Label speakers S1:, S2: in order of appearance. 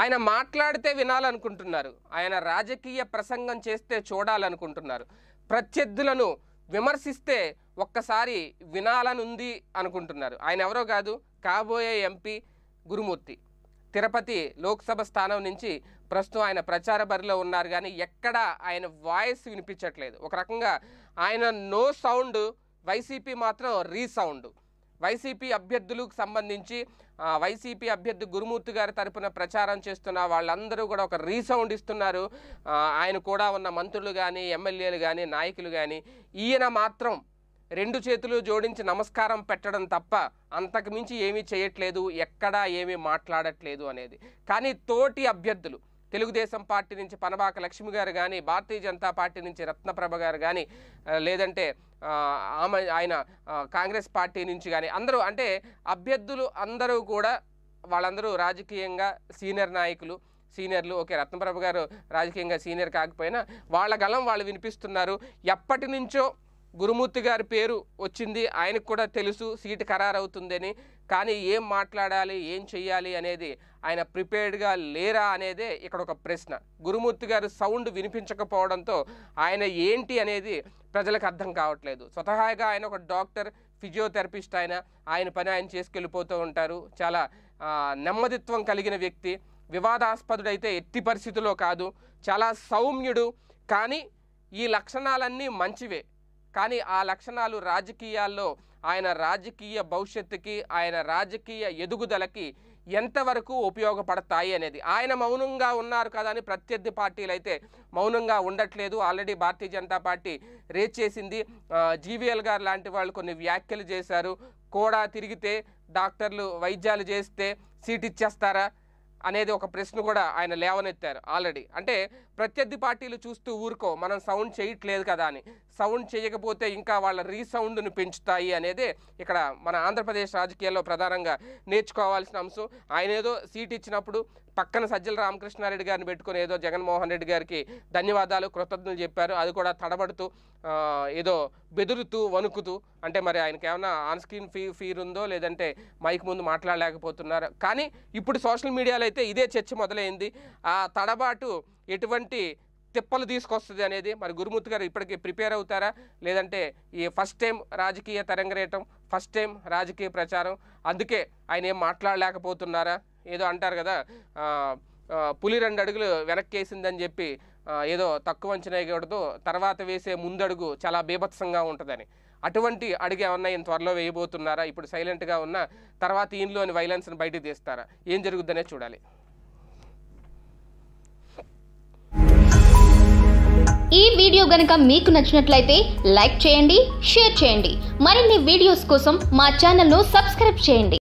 S1: ఆయన మాట్లాడితే వినాలనుకుంటున్నారు ఆయన రాజకీయ ప్రసంగం చేస్తే చూడాలనుకుంటున్నారు ప్రత్యర్థులను విమర్శిస్తే ఒక్కసారి వినాలనుంది అనుకుంటున్నారు ఆయన ఎవరో కాదు కాబోయే ఎంపీ గురుమూర్తి తిరుపతి లోక్సభ స్థానం నుంచి ప్రస్తుతం ఆయన ప్రచార బరిలో ఉన్నారు కానీ ఎక్కడా ఆయన వాయిస్ వినిపించట్లేదు ఒక రకంగా ఆయన నో సౌండ్ వైసీపీ మాత్రం రీసౌండ్ వైసీపీ అభ్యర్థులకు సంబంధించి వైసీపీ అభ్యర్థి గురుమూర్తి గారి తరపున ప్రచారం చేస్తున్న వాళ్ళందరూ కూడా ఒక రీసౌండ్ ఇస్తున్నారు ఆయన కూడా ఉన్న మంత్రులు కానీ ఎమ్మెల్యేలు కానీ నాయకులు కానీ ఈయన మాత్రం రెండు చేతులు జోడించి నమస్కారం పెట్టడం తప్ప అంతకుమించి ఏమీ చేయట్లేదు ఎక్కడా ఏమీ మాట్లాడట్లేదు అనేది కానీ తోటి అభ్యర్థులు తెలుగుదేశం పార్టీ నుంచి పనబాక లక్ష్మి గారు కానీ భారతీయ జనతా పార్టీ నుంచి రత్నప్రభ గారు కానీ లేదంటే ఆమె ఆయన కాంగ్రెస్ పార్టీ నుంచి కానీ అందరూ అంటే అభ్యర్థులు అందరూ కూడా వాళ్ళందరూ రాజకీయంగా సీనియర్ నాయకులు సీనియర్లు ఓకే రత్నప్రభ గారు రాజకీయంగా సీనియర్ కాకపోయినా వాళ్ళ గలం వాళ్ళు వినిపిస్తున్నారు ఎప్పటి నుంచో గురుమూర్తి గారి పేరు వచ్చింది ఆయనకు కూడా తెలుసు సీటు ఖరారవుతుందని కానీ ఏం మాట్లాడాలి ఏం చెయ్యాలి అనేది ఆయన ప్రిపేర్డ్గా లేరా అనేదే ఇక్కడ ఒక ప్రశ్న గురుమూర్తి గారు సౌండ్ వినిపించకపోవడంతో ఆయన ఏంటి అనేది ప్రజలకు అర్థం కావట్లేదు స్వతహాగా ఆయన ఒక డాక్టర్ ఫిజియోథెరపిస్ట్ ఆయన ఆయన పని ఆయన చేసుకెళ్ళిపోతూ ఉంటారు చాలా నెమ్మదిత్వం కలిగిన వ్యక్తి వివాదాస్పదుడైతే ఎత్తి పరిస్థితిలో కాదు చాలా సౌమ్యుడు కానీ ఈ లక్షణాలన్నీ మంచివే కానీ ఆ లక్షణాలు రాజకీయాల్లో ఆయన రాజకీయ భవిష్యత్తుకి ఆయన రాజకీయ ఎదుగుదలకి ఎంతవరకు ఉపయోగపడతాయి అనేది ఆయన మౌనంగా ఉన్నారు కదా అని ప్రత్యర్థి పార్టీలు అయితే మౌనంగా ఉండట్లేదు ఆల్రెడీ భారతీయ జనతా పార్టీ రేజ్ చేసింది జీవీఎల్ గారు లాంటి వాళ్ళు కొన్ని వ్యాఖ్యలు చేశారు కూడా తిరిగితే డాక్టర్లు వైద్యాలు చేస్తే సీట్ ఇచ్చేస్తారా అనేది ఒక ప్రశ్న కూడా ఆయన లేవనెత్తారు ఆల్రెడీ అంటే ప్రత్యర్థి పార్టీలు చూస్తూ ఊరుకో మనం సౌండ్ చేయట్లేదు కదా అని సౌండ్ చేయకపోతే ఇంకా వాళ్ళ రీసౌండ్ను పెంచుతాయి అనేది ఇక్కడ మన ఆంధ్రప్రదేశ్ రాజకీయాల్లో ప్రధానంగా నేర్చుకోవాల్సిన అంశం ఆయన ఏదో సీట్ ఇచ్చినప్పుడు పక్కన సజ్జల రామకృష్ణారెడ్డి గారిని పెట్టుకుని ఏదో జగన్మోహన్ రెడ్డి గారికి ధన్యవాదాలు కృతజ్ఞతలు చెప్పారు అది కూడా తడబడుతూ ఏదో బెదురుతూ వణుకుతూ అంటే మరి ఆయనకి ఏమైనా ఆన్ స్క్రీన్ ఫీ ఫీర్ ఉందో లేదంటే మైక్ ముందు మాట్లాడలేకపోతున్నారు కానీ ఇప్పుడు సోషల్ మీడియాలో అయితే ఇదే చర్చ మొదలైంది ఆ తడబాటు ఎటువంటి తిప్పలు తీసుకొస్తుంది అనేది మరి గురుమూర్తి గారు ఇప్పటికీ ప్రిపేర్ అవుతారా లేదంటే ఈ ఫస్ట్ టైం రాజకీయ తరంగరేయటం ఫస్ట్ టైం రాజకీయ ప్రచారం అందుకే ఆయన ఏం మాట్లాడలేకపోతున్నారా ఏదో అంటారు కదా పులి రెండు అడుగులు వేసిందని చెప్పి ఏదో తక్కువ అంచనా కూడదు తర్వాత వేసే ముందడుగు చాలా బీభత్సంగా ఉంటుందని అటువంటి అడుగు ఏమన్నా ఈయన త్వరలో వేయబోతున్నారా ఇప్పుడు సైలెంట్గా ఉన్న తర్వాత ఈయనలోని వైలెన్స్ని బయటకు తీస్తారా ఏం జరుగుద్దనే చూడాలి ఈ వీడియో గనక మీకు నచ్చినట్లయితే లైక్ చేయండి షేర్ చేయండి మరిన్ని వీడియోస్ కోసం మా ఛానల్ను సబ్స్క్రైబ్ చేయండి